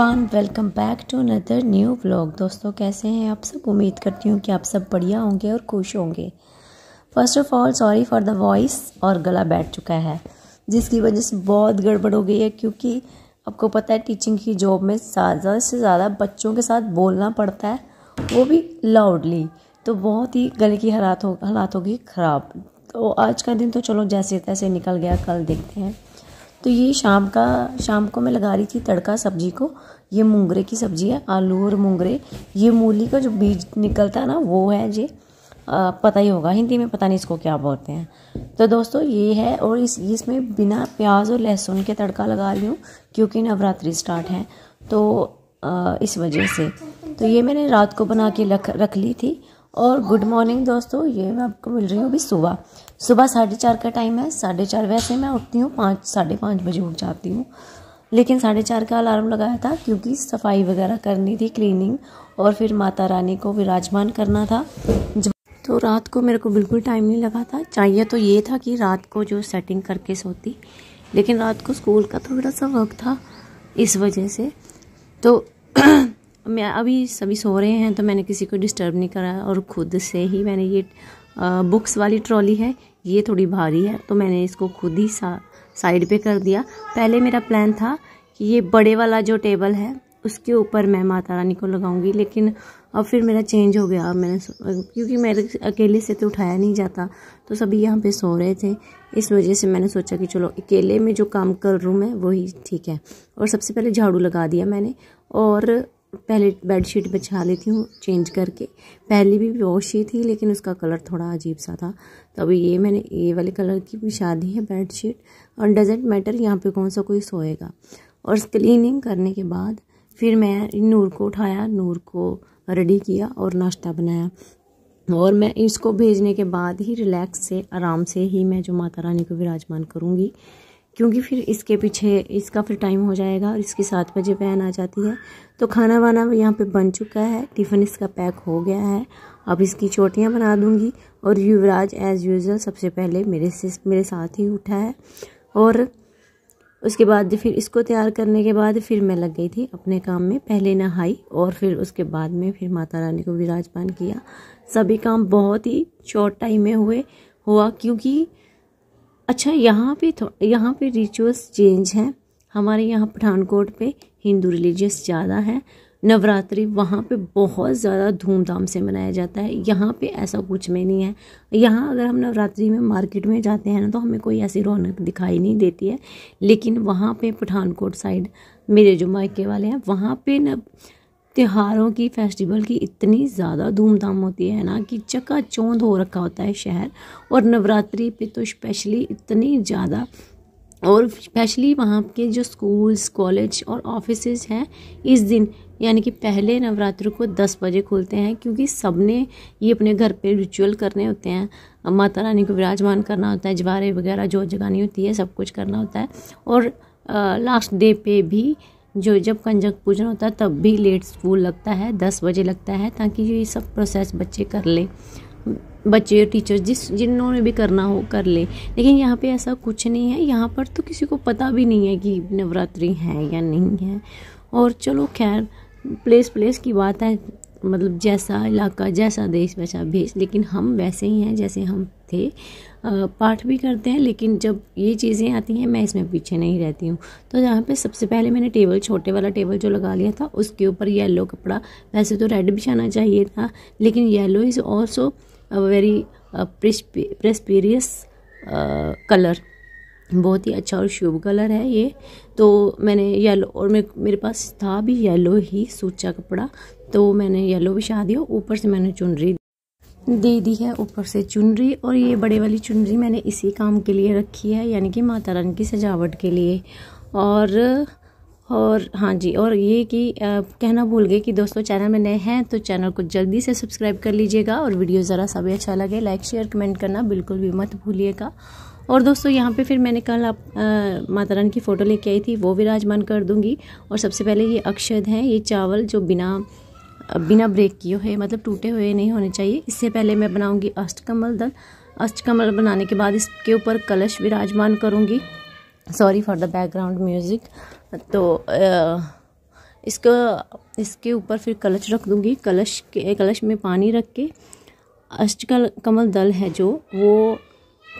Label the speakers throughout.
Speaker 1: everyone welcome back to another new vlog दोस्तों कैसे हैं आप सब उम्मीद करती हूँ कि आप सब बढ़िया होंगे और खुश होंगे first of all sorry for the voice और गला बैठ चुका है जिसकी वजह से बहुत गड़बड़ हो गई है क्योंकि आपको पता है टीचिंग की जॉब में ज़्यादा से ज़्यादा बच्चों के साथ बोलना पड़ता है वो भी लाउडली तो बहुत ही गले की हालात हो हालात होगी ख़राब तो आज का दिन तो चलो जैसे तैसे निकल गया कल देखते हैं तो ये शाम का शाम को मैं लगा रही थी तड़का सब्जी को ये मूंगरे की सब्जी है आलू और मूंगरे ये मूली का जो बीज निकलता है ना वो है ये पता ही होगा हिंदी में पता नहीं इसको क्या बोलते हैं तो दोस्तों ये है और इस इसमें बिना प्याज और लहसुन के तड़का लगा रही हूँ क्योंकि नवरात्रि स्टार्ट है तो आ, इस वजह से तो ये मैंने रात को बना के रख रख ली थी और गुड मॉर्निंग दोस्तों ये मैं आपको मिल रही हूँ अभी सुबह सुबह साढ़े चार का टाइम है साढ़े चार वैसे मैं उठती हूँ पाँच साढ़े पाँच बजे उठ जाती हूँ लेकिन साढ़े चार का अलार्म लगाया था क्योंकि सफाई वगैरह करनी थी क्लीनिंग और फिर माता रानी को विराजमान करना था तो रात को मेरे को बिल्कुल टाइम नहीं लगा था चाहिए तो ये था कि रात को जो सेटिंग करके सोती लेकिन रात को स्कूल का थोड़ा तो सा वर्क था इस वजह से तो मैं अभी सभी सो रहे हैं तो मैंने किसी को डिस्टर्ब नहीं करा और ख़ुद से ही मैंने ये बुक्स वाली ट्रॉली है ये थोड़ी भारी है तो मैंने इसको खुद ही सा साइड पे कर दिया पहले मेरा प्लान था कि ये बड़े वाला जो टेबल है उसके ऊपर मैं माता रानी को लगाऊंगी लेकिन अब फिर मेरा चेंज हो गया मैंने क्योंकि मेरे अकेले से तो उठाया नहीं जाता तो सभी यहाँ पे सो रहे थे इस वजह से मैंने सोचा कि चलो अकेले में जो काम कर रूँ मैं वही ठीक है और सबसे पहले झाड़ू लगा दिया मैंने और पहले बेडशीट बिछा लेती हूँ चेंज करके पहले भी वॉश ही थी लेकिन उसका कलर थोड़ा अजीब सा था तो अभी ये मैंने ये वाले कलर की बिछा दी है बेडशीट और डजेंट मैटर यहाँ पे कौन सा कोई सोएगा और क्लीनिंग करने के बाद फिर मैं नूर को उठाया नूर को रेडी किया और नाश्ता बनाया और मैं इसको भेजने के बाद ही रिलैक्स से आराम से ही मैं जो माता रानी को विराजमान करूँगी क्योंकि फिर इसके पीछे इसका फिर टाइम हो जाएगा और इसकी सात बजे वैन आ जाती है तो खाना वाना यहाँ पे बन चुका है टिफ़िन इसका पैक हो गया है अब इसकी चोटियाँ बना दूँगी और युवराज एज़ यूज़ल सबसे पहले मेरे से मेरे साथ ही उठा है और उसके बाद फिर इसको तैयार करने के बाद फिर मैं लग गई थी अपने काम में पहले नहाई और फिर उसके बाद में फिर माता रानी को विराजमान किया सभी काम बहुत ही शॉर्ट टाइम में हुए हुआ क्योंकि अच्छा यहाँ पे यहाँ पे रिचुअल्स चेंज हैं हमारे यहाँ पठानकोट पे हिंदू रिलीजियस ज़्यादा है नवरात्रि वहाँ पे बहुत ज़्यादा धूमधाम से मनाया जाता है यहाँ पे ऐसा कुछ में नहीं है यहाँ अगर हम नवरात्रि में मार्केट में जाते हैं ना तो हमें कोई ऐसी रौनक दिखाई नहीं देती है लेकिन वहाँ पे पठानकोट साइड मेरे जो मायके वाले हैं वहाँ पे न त्योहारों की फेस्टिवल की इतनी ज़्यादा धूमधाम होती है ना कि चकाचौंध हो रखा होता है शहर और नवरात्रि पे तो स्पेशली इतनी ज़्यादा और स्पेशली वहाँ के जो स्कूल्स कॉलेज और ऑफिस हैं इस दिन यानी कि पहले नवरात्र को दस बजे खुलते हैं क्योंकि सब ने ये अपने घर पे रिचुअल करने होते हैं माता रानी को विराजमान करना होता है जवारे वगैरह जो जगानी होती है सब कुछ करना होता है और लास्ट डे पे भी जो जब कंजक पूजन होता है तब भी लेट स्कूल लगता है दस बजे लगता है ताकि ये सब प्रोसेस बच्चे कर ले बच्चे टीचर्स जिस जिन्होंने भी करना हो कर ले लेकिन यहाँ पे ऐसा कुछ नहीं है यहाँ पर तो किसी को पता भी नहीं है कि नवरात्रि है या नहीं है और चलो खैर प्लेस प्लेस की बात है मतलब जैसा इलाका जैसा देश वैसा भेज लेकिन हम वैसे ही हैं जैसे हम थे पाठ भी करते हैं लेकिन जब ये चीज़ें आती हैं मैं इसमें पीछे नहीं रहती हूँ तो यहाँ पे सबसे पहले मैंने टेबल छोटे वाला टेबल जो लगा लिया था उसके ऊपर येलो कपड़ा वैसे तो रेड बिछाना चाहिए था लेकिन yellow is also very prosperous colour बहुत ही अच्छा और शुभ कलर है ये तो मैंने येलो और मे मेरे पास था भी येलो ही सूचा कपड़ा तो मैंने येलो बिछा दिया ऊपर से मैंने चुनरी दे दी है ऊपर से चुनरी और ये बड़े वाली चुनरी मैंने इसी काम के लिए रखी है यानी कि माता रानी की सजावट के लिए और और हाँ जी और ये कि कहना भूल गए कि दोस्तों चैनल में नए हैं तो चैनल को जल्दी से सब्सक्राइब कर लीजिएगा और वीडियो ज़रा सा भी अच्छा लगे लाइक शेयर कमेंट करना बिल्कुल भी मत भूलिएगा और दोस्तों यहाँ पे फिर मैंने कल आप माता रानी की फ़ोटो लेके आई थी वो विराजमान कर दूंगी और सबसे पहले ये अक्षद हैं ये चावल जो बिना बिना ब्रेक किए हुए मतलब टूटे हुए नहीं होने चाहिए इससे पहले मैं बनाऊंगी अष्टकमल दल अष्टकमल बनाने के बाद इसके ऊपर कलश विराजमान करूंगी sorry for the background music तो इसको इसके ऊपर फिर कलश रख दूंगी कलश के कलश में पानी रख के अष्टकल कमल दल है जो वो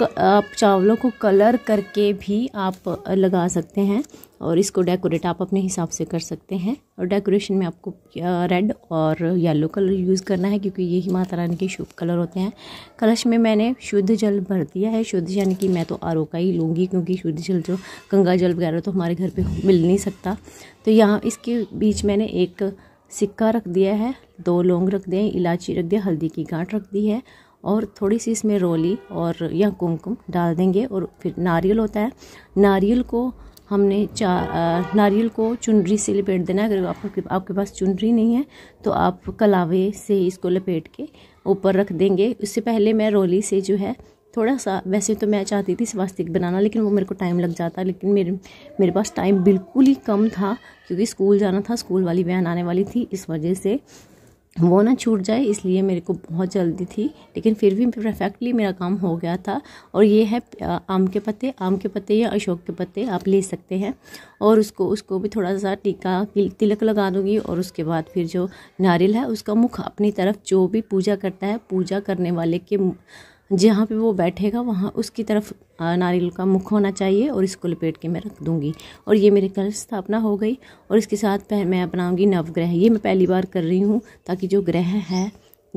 Speaker 1: क, आप चावलों को कलर करके भी आप लगा सकते हैं और इसको डेकोरेट आप अपने हिसाब से कर सकते हैं और डेकोरेशन में आपको रेड और येलो कलर यूज़ करना है क्योंकि यही माता रानी के शुभ कलर होते हैं कलश में मैंने शुद्ध जल भर दिया है शुद्ध यानी कि मैं तो आर का ही लूँगी क्योंकि शुद्ध जल जो गंगा जल वगैरह तो हमारे घर पर मिल नहीं सकता तो यहाँ इसके बीच मैंने एक सिक्का रख दिया है दो लौंग रख दिए इलायची रख दिया हल्दी की गांठ रख दी है और थोड़ी सी इसमें रोली और या कुमकुम डाल देंगे और फिर नारियल होता है नारियल को हमने चा नारियल को चुनरी से लपेट देना है अगर आपके आपके पास चुनरी नहीं है तो आप कलावे से इसको लपेट के ऊपर रख देंगे उससे पहले मैं रोली से जो है थोड़ा सा वैसे तो मैं चाहती थी स्वास्तिक बनाना लेकिन वो मेरे को टाइम लग जाता लेकिन मेरे मेरे पास टाइम बिल्कुल ही कम था क्योंकि स्कूल जाना था स्कूल वाली बहन आने वाली थी इस वजह से वो ना छूट जाए इसलिए मेरे को बहुत जल्दी थी लेकिन फिर भी परफेक्टली मेरा काम हो गया था और ये है आम के पत्ते आम के पत्ते या अशोक के पत्ते आप ले सकते हैं और उसको उसको भी थोड़ा सा टीका तिलक लगा दूंगी और उसके बाद फिर जो नारियल है उसका मुख अपनी तरफ जो भी पूजा करता है पूजा करने वाले के जहाँ पे वो बैठेगा वहाँ उसकी तरफ नारियल का मुख होना चाहिए और इसको लपेट के मैं रख दूँगी और ये मेरे कल स्थापना हो गई और इसके साथ मैं अपनाऊँगी नवग्रह ये मैं पहली बार कर रही हूँ ताकि जो ग्रह है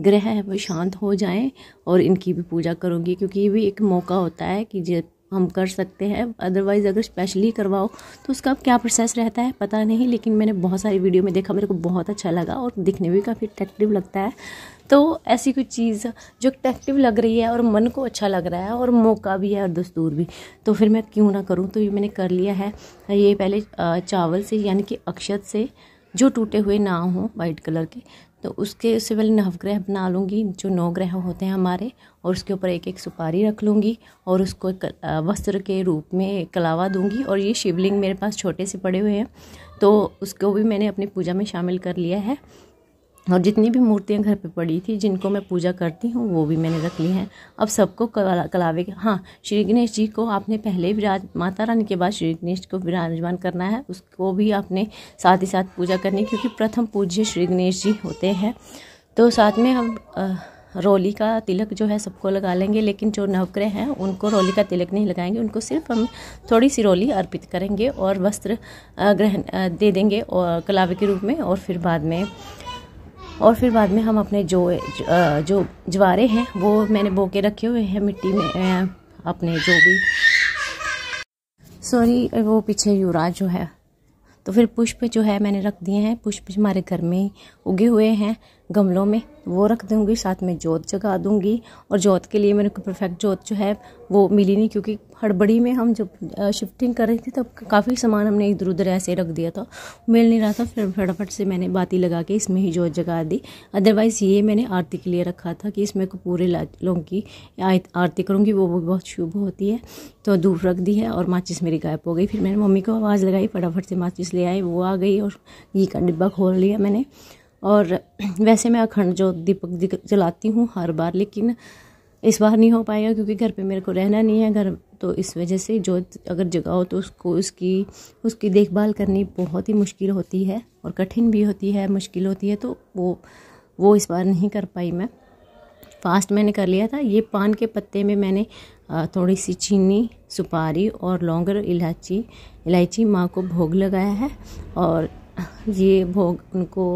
Speaker 1: ग्रह है वो शांत हो जाएं और इनकी भी पूजा करूँगी क्योंकि ये भी एक मौका होता है कि जब हम कर सकते हैं अदरवाइज़ अगर स्पेशली करवाओ तो उसका क्या प्रोसेस रहता है पता नहीं लेकिन मैंने बहुत सारी वीडियो में देखा मेरे को बहुत अच्छा लगा और दिखने में काफ़ी अट्रैक्टिव लगता है तो ऐसी कोई चीज़ जो अट्रैक्टिव लग रही है और मन को अच्छा लग रहा है और मौका भी है और दस्तूर भी तो फिर मैं क्यों ना करूँ तो ये मैंने कर लिया है ये पहले चावल से यानी कि अक्षत से जो टूटे हुए ना हों वाइट कलर के तो उसके उससे पहले नवग्रह बना लूँगी जो नौ ग्रह होते हैं हमारे और उसके ऊपर एक एक सुपारी रख लूँगी और उसको वस्त्र के रूप में कलावा दूँगी और ये शिवलिंग मेरे पास छोटे से पड़े हुए हैं तो उसको भी मैंने अपनी पूजा में शामिल कर लिया है और जितनी भी मूर्तियाँ घर पे पड़ी थी जिनको मैं पूजा करती हूँ वो भी मैंने रख ली हैं अब सबको कला, कलावे के हाँ श्री गणेश जी को आपने पहले विराज माता रानी के बाद श्री गणेश को विराजमान करना है उसको भी आपने साथ ही साथ पूजा करनी क्योंकि प्रथम पूज्य श्री गणेश जी होते हैं तो साथ में हम रोली का तिलक जो है सबको लगा लेंगे लेकिन जो नवग्रह हैं उनको रोली का तिलक नहीं लगाएंगे उनको सिर्फ हम थोड़ी सी रोली अर्पित करेंगे और वस्त्र ग्रहण दे देंगे और कलावे के रूप में और फिर बाद में और फिर बाद में हम अपने जो जो जवारे हैं वो मैंने बो के रखे हुए हैं मिट्टी में अपने जो भी सॉरी वो पीछे युवराज जो है तो फिर पुष्प जो है मैंने रख दिए हैं पुष्प हमारे घर में उगे हुए हैं गमलों में वो रख दूंगी साथ में जोत जगा दूंगी और जोत के लिए मेरे को परफेक्ट जोत जो है वो मिली नहीं क्योंकि हड़बड़ी में हम जब शिफ्टिंग कर रहे थे तब काफ़ी सामान हमने इधर उधर ऐसे रख दिया था मिल नहीं रहा था फिर फटाफट से मैंने बाती लगा के इसमें ही जोत जगा दी अदरवाइज़ ये मैंने आरती के लिए रखा था कि इसमें को पूरे लोगों की आरती करूँगी वो भी बहुत शुभ होती है तो धूप रख दी है और माचिस मेरी गायब हो गई फिर मैंने मम्मी को आवाज़ लगाई फटाफट से माचिस ले आई वो आ गई और घी का डिब्बा खोल लिया मैंने और वैसे मैं अखंड जो दीपक जलाती हूँ हर बार लेकिन इस बार नहीं हो पाएगा क्योंकि घर पे मेरे को रहना नहीं है घर तो इस वजह से जो अगर जगाओ तो उसको उसकी उसकी देखभाल करनी बहुत ही मुश्किल होती है और कठिन भी होती है मुश्किल होती है तो वो वो इस बार नहीं कर पाई मैं फास्ट मैंने कर लिया था ये पान के पत्ते में मैंने थोड़ी सी चीनी सुपारी और लौंगर इलायची इलायची माँ को भोग लगाया है और ये भोग उनको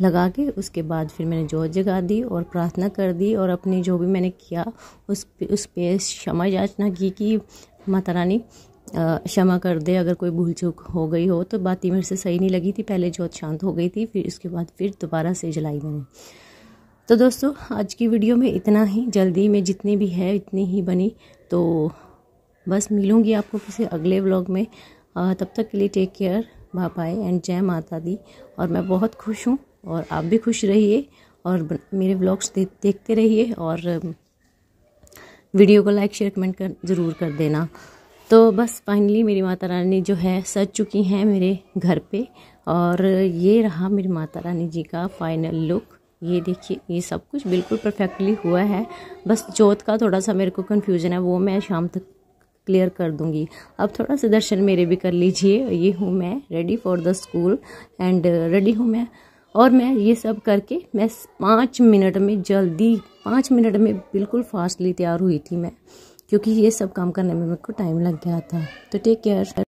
Speaker 1: लगा के उसके बाद फिर मैंने जोत जगा दी और प्रार्थना कर दी और अपनी जो भी मैंने किया उस पे उस पे क्षमा याचना की कि माता रानी क्षमा कर दे अगर कोई भूल चूक हो गई हो तो बाती मेरे से सही नहीं लगी थी पहले जोत शांत हो गई थी फिर उसके बाद फिर दोबारा से जलाई मैंने तो दोस्तों आज की वीडियो में इतना ही जल्दी में जितनी भी है इतनी ही बनी तो बस मिलूँगी आपको किसी अगले व्लॉग में तब तक के लिए टेक केयर बाय एंड जय माता दी और मैं बहुत खुश हूँ और आप भी खुश रहिए और मेरे ब्लॉग्स दे, देखते रहिए और वीडियो को लाइक शेयर कमेंट कर ज़रूर कर देना तो बस फाइनली मेरी माता रानी जो है सज चुकी हैं मेरे घर पे और ये रहा मेरी माता रानी जी का फाइनल लुक ये देखिए ये सब कुछ बिल्कुल परफेक्टली हुआ है बस जोत का थोड़ा सा मेरे को कन्फ्यूज़न है वो मैं शाम तक क्लियर कर दूंगी अब थोड़ा सा दर्शन मेरे भी कर लीजिए ये हूँ मैं ready for the school and ready हूँ मैं और मैं ये सब करके मैं पाँच मिनट में जल्दी पाँच मिनट में बिल्कुल फास्टली तैयार हुई थी मैं क्योंकि ये सब काम करने में मेरे को टाइम लग गया था तो टेक केयर